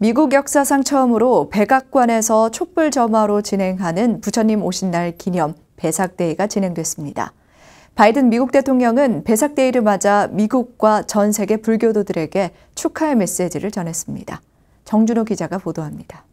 미국 역사상 처음으로 백악관에서 촛불 점화로 진행하는 부처님 오신 날 기념 배삭데이가 진행됐습니다. 바이든 미국 대통령은 배삭데이를 맞아 미국과 전 세계 불교도들에게 축하의 메시지를 전했습니다. 정준호 기자가 보도합니다.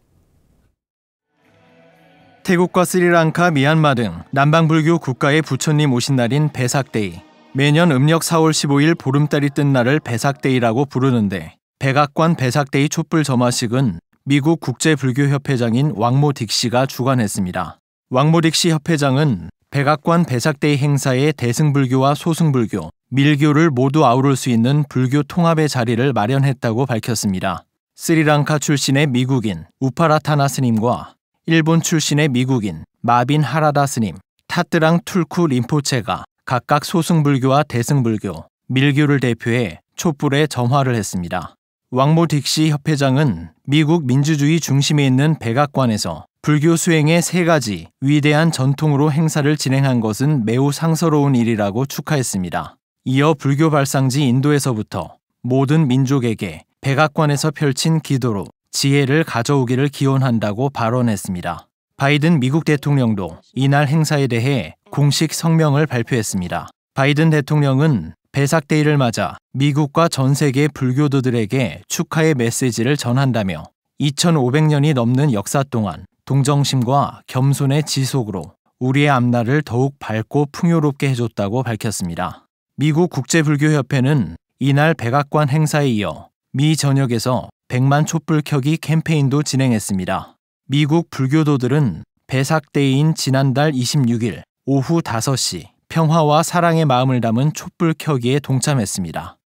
태국과 스리랑카, 미얀마 등 남방 불교 국가의 부처님 오신 날인 배삭데이. 매년 음력 4월 15일 보름달이 뜬 날을 배삭데이라고 부르는데 백악관 배삭대의 촛불 점화식은 미국 국제불교협회장인 왕모 딕씨가 주관했습니다. 왕모 딕씨 협회장은 백악관 배삭대의 행사에 대승불교와 소승불교, 밀교를 모두 아우를 수 있는 불교 통합의 자리를 마련했다고 밝혔습니다. 스리랑카 출신의 미국인 우파라타나 스님과 일본 출신의 미국인 마빈 하라다 스님, 타뜨랑 툴쿠 림포체가 각각 소승불교와 대승불교, 밀교를 대표해 촛불에 점화를 했습니다. 왕모 딕시 협회장은 미국 민주주의 중심에 있는 백악관에서 불교 수행의 세 가지 위대한 전통으로 행사를 진행한 것은 매우 상서로운 일이라고 축하했습니다. 이어 불교 발상지 인도에서부터 모든 민족에게 백악관에서 펼친 기도로 지혜를 가져오기를 기원한다고 발언했습니다. 바이든 미국 대통령도 이날 행사에 대해 공식 성명을 발표했습니다. 바이든 대통령은 배삭데이를 맞아 미국과 전 세계 불교도들에게 축하의 메시지를 전한다며 2500년이 넘는 역사 동안 동정심과 겸손의 지속으로 우리의 앞날을 더욱 밝고 풍요롭게 해줬다고 밝혔습니다. 미국 국제불교협회는 이날 백악관 행사에 이어 미 전역에서 100만 촛불 켜기 캠페인도 진행했습니다. 미국 불교도들은 배삭데이인 지난달 26일 오후 5시 평화와 사랑의 마음을 담은 촛불 켜기에 동참했습니다.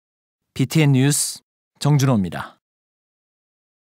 BTN 뉴스 정준호입니다.